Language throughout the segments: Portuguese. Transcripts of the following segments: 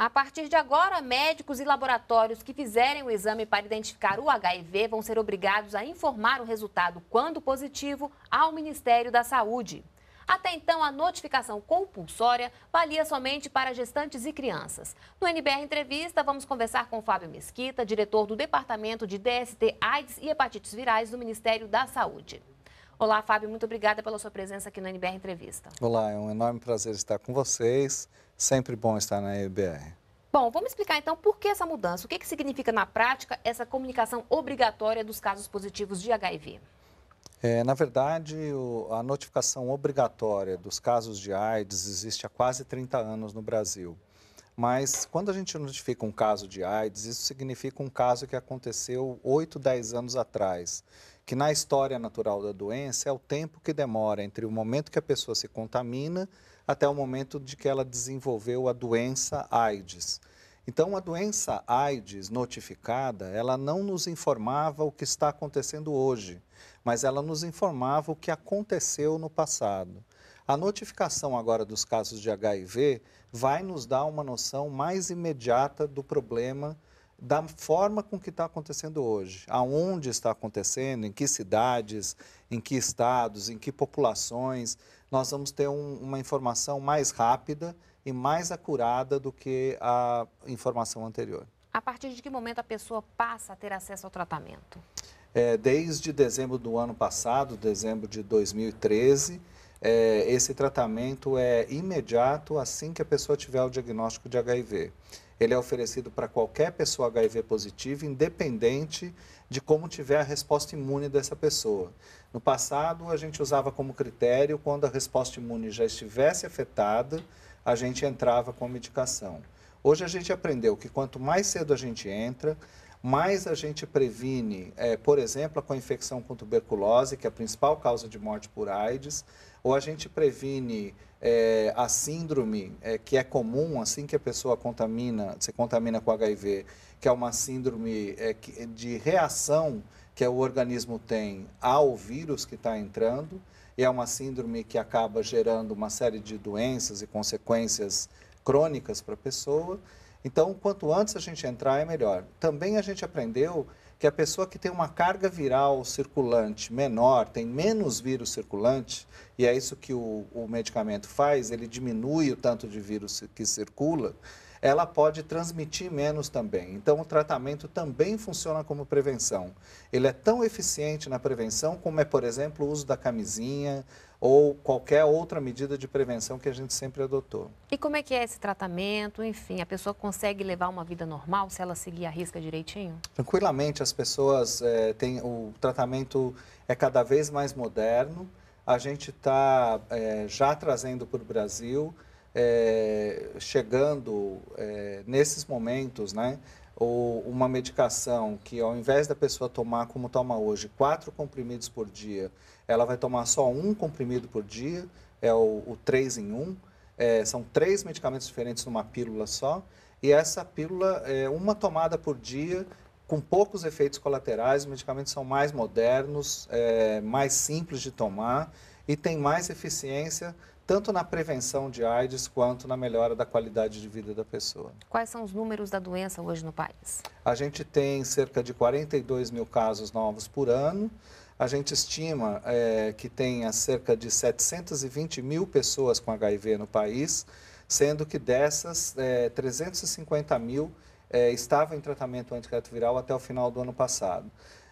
A partir de agora, médicos e laboratórios que fizerem o exame para identificar o HIV vão ser obrigados a informar o resultado, quando positivo, ao Ministério da Saúde. Até então, a notificação compulsória valia somente para gestantes e crianças. No NBR Entrevista, vamos conversar com Fábio Mesquita, diretor do Departamento de DST, AIDS e Hepatites Virais do Ministério da Saúde. Olá, Fábio, muito obrigada pela sua presença aqui no NBR Entrevista. Olá, é um enorme prazer estar com vocês. Sempre bom estar na NBR. Bom, vamos explicar então por que essa mudança. O que, que significa na prática essa comunicação obrigatória dos casos positivos de HIV? É, na verdade, o, a notificação obrigatória dos casos de AIDS existe há quase 30 anos no Brasil. Mas quando a gente notifica um caso de AIDS, isso significa um caso que aconteceu 8, 10 anos atrás que na história natural da doença é o tempo que demora entre o momento que a pessoa se contamina até o momento de que ela desenvolveu a doença AIDS. Então, a doença AIDS notificada, ela não nos informava o que está acontecendo hoje, mas ela nos informava o que aconteceu no passado. A notificação agora dos casos de HIV vai nos dar uma noção mais imediata do problema da forma com que está acontecendo hoje, aonde está acontecendo, em que cidades, em que estados, em que populações, nós vamos ter um, uma informação mais rápida e mais acurada do que a informação anterior. A partir de que momento a pessoa passa a ter acesso ao tratamento? É, desde dezembro do ano passado, dezembro de 2013, é, esse tratamento é imediato assim que a pessoa tiver o diagnóstico de HIV. Ele é oferecido para qualquer pessoa HIV positiva, independente de como tiver a resposta imune dessa pessoa. No passado, a gente usava como critério quando a resposta imune já estivesse afetada, a gente entrava com a medicação. Hoje a gente aprendeu que quanto mais cedo a gente entra, mais a gente previne, é, por exemplo, com a infecção com tuberculose, que é a principal causa de morte por AIDS, ou a gente previne é, a síndrome é, que é comum assim que a pessoa contamina, se contamina com HIV, que é uma síndrome é, de reação que o organismo tem ao vírus que está entrando, e é uma síndrome que acaba gerando uma série de doenças e consequências crônicas para a pessoa. Então, quanto antes a gente entrar, é melhor. Também a gente aprendeu que a pessoa que tem uma carga viral circulante menor, tem menos vírus circulante, e é isso que o, o medicamento faz, ele diminui o tanto de vírus que circula, ela pode transmitir menos também. Então, o tratamento também funciona como prevenção. Ele é tão eficiente na prevenção como é, por exemplo, o uso da camisinha ou qualquer outra medida de prevenção que a gente sempre adotou. E como é que é esse tratamento? Enfim, a pessoa consegue levar uma vida normal se ela seguir a risca direitinho? Tranquilamente, as pessoas é, têm o tratamento é cada vez mais moderno. A gente está é, eh, já trazendo para o Brasil é, chegando é, nesses momentos, né? Ou uma medicação que ao invés da pessoa tomar como toma hoje, quatro comprimidos por dia, ela vai tomar só um comprimido por dia, é o, o três em um. É, são três medicamentos diferentes numa pílula só. E essa pílula é uma tomada por dia, com poucos efeitos colaterais. Os medicamentos são mais modernos, é, mais simples de tomar e tem mais eficiência tanto na prevenção de AIDS quanto na melhora da qualidade de vida da pessoa. Quais são os números da doença hoje no país? A gente tem cerca de 42 mil casos novos por ano. A gente estima é, que tenha cerca de 720 mil pessoas com HIV no país, sendo que dessas, é, eh, 350 mil é, estavam em tratamento antirretroviral até o final do ano passado.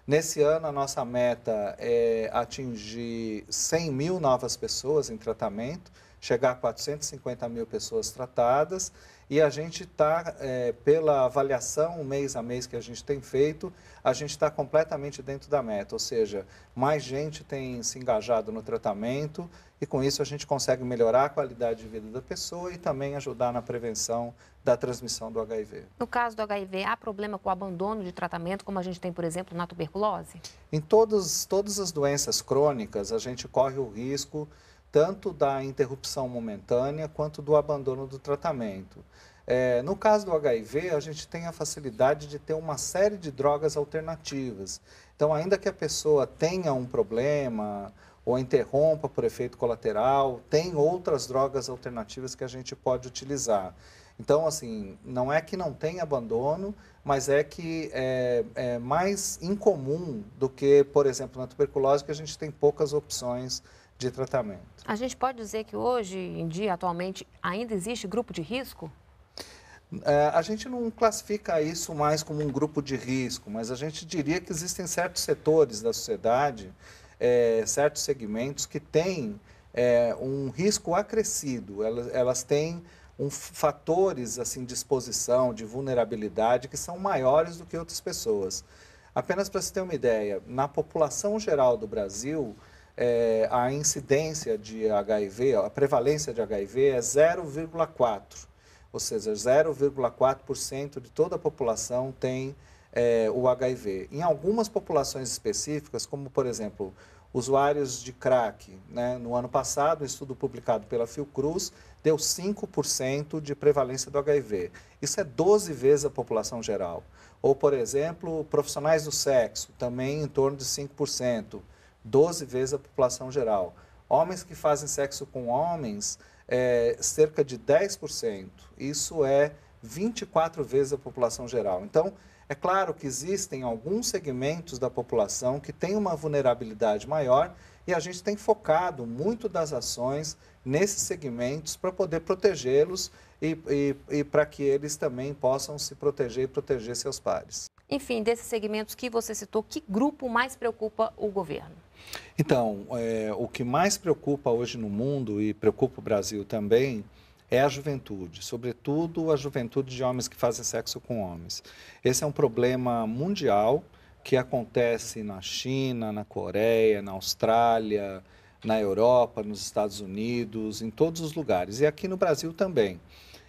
Nesse ano, a nossa meta é atingir 100 mil novas pessoas em tratamento, chegar a 450 mil pessoas tratadas e a gente está, é, pela avaliação mês a mês que a gente tem feito, a gente está completamente dentro da meta, ou seja, mais gente tem se engajado no tratamento e com isso a gente consegue melhorar a qualidade de vida da pessoa e também ajudar na prevenção da transmissão do HIV. No caso do HIV, há problema com o abandono de tratamento, como a gente tem, por exemplo, na tuberculose? Em todos, todas as doenças crônicas, a gente corre o risco tanto da interrupção momentânea quanto do abandono do tratamento. É, no caso do HIV, a gente tem a facilidade de ter uma série de drogas alternativas. Então, ainda que a pessoa tenha um problema ou interrompa por efeito colateral, tem outras drogas alternativas que a gente pode utilizar. Então, assim, não é que não tem abandono, mas é que é, é mais incomum do que, por exemplo, na tuberculose, que a gente tem poucas opções de tratamento. A gente pode dizer que hoje em dia, atualmente, ainda existe grupo de risco? É, a gente não classifica isso mais como um grupo de risco, mas a gente diria que existem certos setores da sociedade, é, certos segmentos que têm é, um risco acrescido. Elas, elas têm um, fatores assim de exposição, de vulnerabilidade que são maiores do que outras pessoas. Apenas para se ter uma ideia, na população geral do Brasil, é, a incidência de HIV, a prevalência de HIV é 0,4%, ou seja, 0,4% de toda a população tem é, o HIV. Em algumas populações específicas, como por exemplo usuários de crack, né? no ano passado, um estudo publicado pela Fiocruz deu 5% de prevalência do HIV. Isso é 12 vezes a população geral. Ou, por exemplo, profissionais do sexo, também em torno de 5%. 12 vezes a população geral. Homens que fazem sexo com homens, é, cerca de 10%. Isso é 24 vezes a população geral. Então, é claro que existem alguns segmentos da população que têm uma vulnerabilidade maior e a gente tem focado muito das ações nesses segmentos para poder protegê-los e, e, e para que eles também possam se proteger e proteger seus pares. Enfim, desses segmentos que você citou, que grupo mais preocupa o governo? Então, é, o que mais preocupa hoje no mundo e preocupa o Brasil também é a juventude, sobretudo a juventude de homens que fazem sexo com homens. Esse é um problema mundial que acontece na China, na Coreia, na Austrália, na Europa, nos Estados Unidos, em todos os lugares e aqui no Brasil também.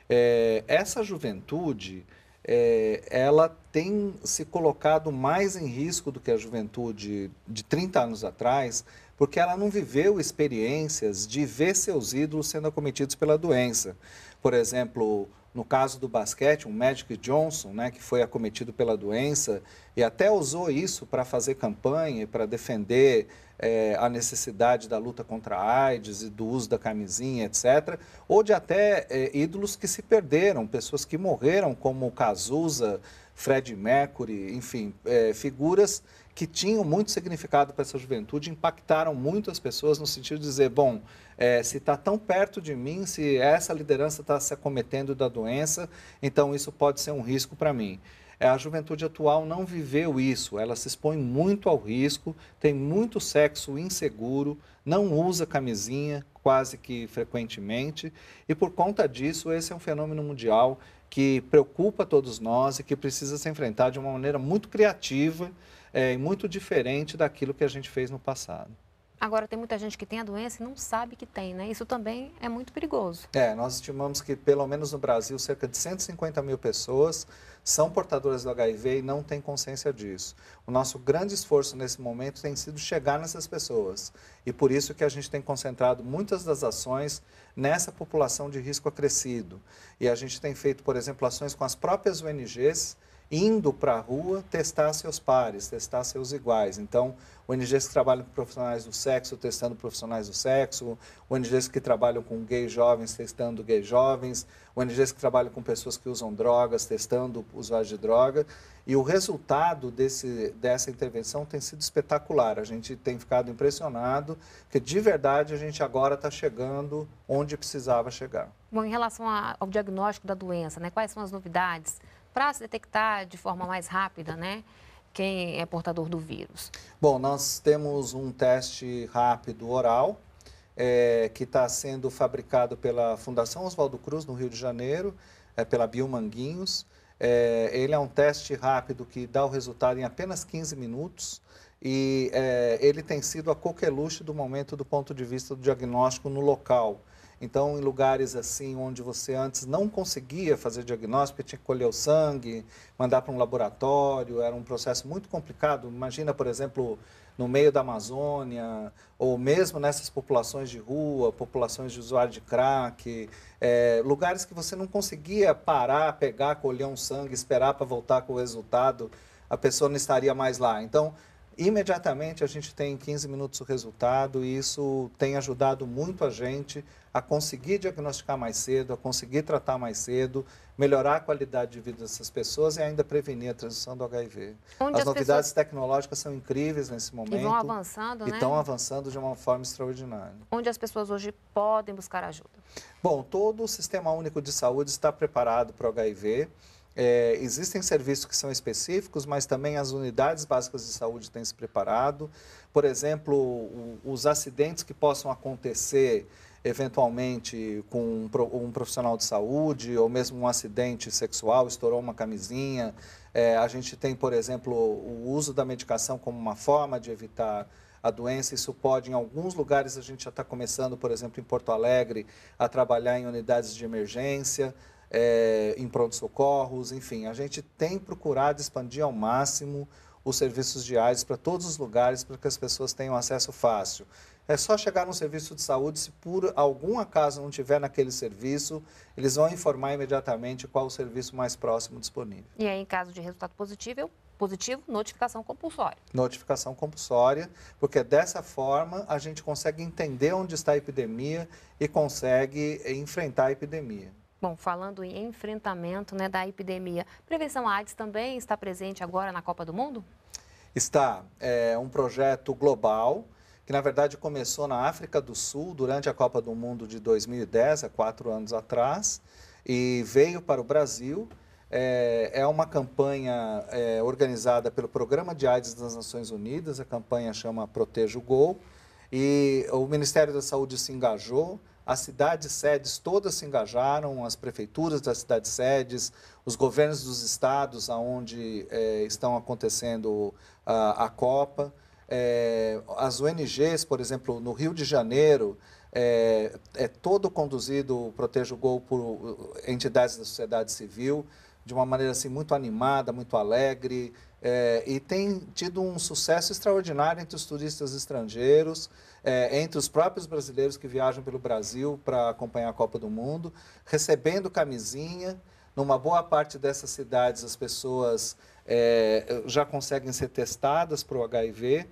É, essa juventude é, ela tem se colocado mais em risco do que a juventude de 30 anos atrás, porque ela não viveu experiências de ver seus ídolos sendo acometidos pela doença. Por exemplo, no caso do basquete, o Magic Johnson, né, que foi acometido pela doença e até usou isso para fazer campanha e para defender é, a necessidade da luta contra a AIDS e do uso da camisinha, etc. Ou de até é, ídolos que se perderam, pessoas que morreram, como o Cazuza, Fred Mercury, enfim, é, figuras que tinham muito significado para essa juventude, impactaram muito as pessoas no sentido de dizer, bom, é, se está tão perto de mim, se essa liderança está se acometendo da doença, então isso pode ser um risco para mim. É, a juventude atual não viveu isso, ela se expõe muito ao risco, tem muito sexo inseguro, não usa camisinha quase que frequentemente, e por conta disso, esse é um fenômeno mundial que preocupa todos nós e que precisa ser enfrentar de uma maneira muito criativa é, e muito diferente daquilo que a gente fez no passado. Agora, tem muita gente que tem a doença e não sabe que tem, né? Isso também é muito perigoso. É, nós estimamos que, pelo menos no Brasil, cerca de 150 mil pessoas são portadoras do HIV e não têm consciência disso. O nosso grande esforço nesse momento tem sido chegar nessas pessoas. E por isso que a gente tem concentrado muitas das ações nessa população de risco acrescido. E a gente tem feito, por exemplo, ações com as próprias ONGs indo para a rua testar seus pares, testar seus iguais. Então, ONGs que trabalham com profissionais do sexo, testando profissionais do sexo, ONGs que trabalham com gays jovens, testando gays jovens, ONGs que trabalham com pessoas que usam drogas, testando usuários de droga. E o resultado desse, dessa intervenção tem sido espetacular. A gente tem ficado impressionado, que de verdade a gente agora está chegando onde precisava chegar. Bom, em relação ao diagnóstico da doença, né, quais são as novidades? para se detectar de forma mais rápida, né? Quem é portador do vírus? Bom, nós temos um teste rápido oral é, que está sendo fabricado pela Fundação Oswaldo Cruz, no Rio de Janeiro, é, pela Biomanguinhos. É, ele é um teste rápido que dá o resultado em apenas 15 minutos e é, ele tem sido a coqueluche do momento do ponto de vista do diagnóstico no local. Então, em lugares assim onde você antes não conseguia fazer diagnóstico, tinha que colher o sangue, mandar para um laboratório, era um processo muito complicado. Imagina, por exemplo, no meio da Amazônia, ou mesmo nessas populações de rua, populações de usuário de crack, é, lugares que você não conseguia parar, pegar, colher um sangue, esperar para voltar com o resultado, a pessoa não estaria mais lá. Então, imediatamente a gente tem em 15 minutos o resultado e isso tem ajudado muito a gente a conseguir diagnosticar mais cedo, a conseguir tratar mais cedo, melhorar a qualidade de vida dessas pessoas e ainda prevenir a transmissão do HIV. Onde as, as novidades pessoas... tecnológicas são incríveis nesse momento. E vão avançando, e né? estão avançando de uma forma extraordinária. Onde as pessoas hoje podem buscar ajuda? Bom, todo o Sistema Único de Saúde está preparado para o HIV. É, existem serviços que são específicos, mas também as unidades básicas de saúde têm se preparado. Por exemplo, o, os acidentes que possam acontecer eventualmente com um profissional de saúde ou mesmo um acidente sexual, estourou uma camisinha. É, a gente tem, por exemplo, o uso da medicação como uma forma de evitar a doença. Isso pode, em alguns lugares, a gente já está começando, por exemplo, em Porto Alegre, a trabalhar em unidades de emergência é, em pronto-socorros, enfim, a gente tem procurado expandir ao máximo os serviços diários para todos os lugares para que as pessoas tenham acesso fácil. É só chegar num serviço de saúde, se por algum acaso não tiver naquele serviço, eles vão informar imediatamente qual o serviço mais próximo disponível. E aí, em caso de resultado positivo, positivo, notificação compulsória. Notificação compulsória, porque dessa forma a gente consegue entender onde está a epidemia e consegue enfrentar a epidemia. Bom, falando em enfrentamento né, da epidemia, Prevenção AIDS também está presente agora na Copa do Mundo? Está. É um projeto global que, na verdade, começou na África do Sul durante a Copa do Mundo de 2010, há quatro anos atrás, e veio para o Brasil. É, é, uma campanha é, organizada pelo Programa de AIDS das Nações Unidas, a campanha chama Proteja o Gol, e o Ministério da Saúde se engajou as cidades sedes todas se engajaram, as prefeituras das cidades sedes, os governos dos estados aonde é, estão acontecendo a, a Copa, é, as ONGs, por exemplo, no Rio de Janeiro, é, é todo conduzido, protege o gol por entidades da sociedade civil de uma maneira assim muito animada, muito alegre, é, e tem tido um sucesso extraordinário entre os turistas estrangeiros, é, entre os próprios brasileiros que viajam pelo Brasil para acompanhar a Copa do Mundo, recebendo camisinha. Numa boa parte dessas cidades, as pessoas é, já conseguem ser testadas para o HIV.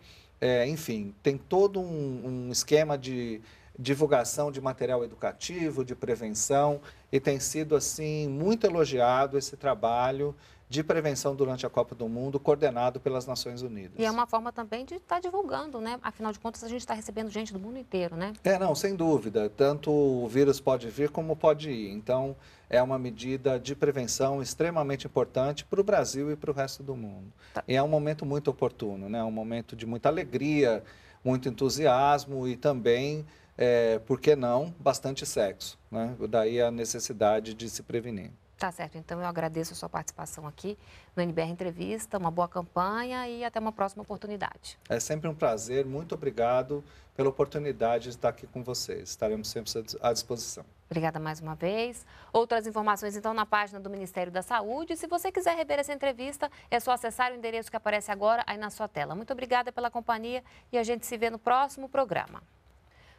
enfim, tem todo um, um esquema de divulgação de material educativo, de prevenção, e tem sido assim muito elogiado esse trabalho de prevenção durante a Copa do Mundo, coordenado pelas Nações Unidas. E é uma forma também de estar tá divulgando, né? Afinal de contas, a gente está recebendo gente do mundo inteiro, né? É, não, sem dúvida. Tanto o vírus pode vir como pode ir. Então, é uma medida de prevenção extremamente importante para o Brasil e para o resto do mundo. Tá. E é um momento muito oportuno, né? É um momento de muita alegria, muito entusiasmo e também é, por que não, bastante sexo. Né? Daí a necessidade de se prevenir. Tá certo, então eu agradeço a sua participação aqui no NBR Entrevista, uma boa campanha e até uma próxima oportunidade. É sempre um prazer, muito obrigado pela oportunidade de estar aqui com vocês. Estaremos sempre à disposição. Obrigada mais uma vez. Outras informações então na página do Ministério da Saúde. Se você quiser rever essa entrevista, é só acessar o endereço que aparece agora aí na sua tela. Muito obrigada pela companhia e a gente se vê no próximo programa.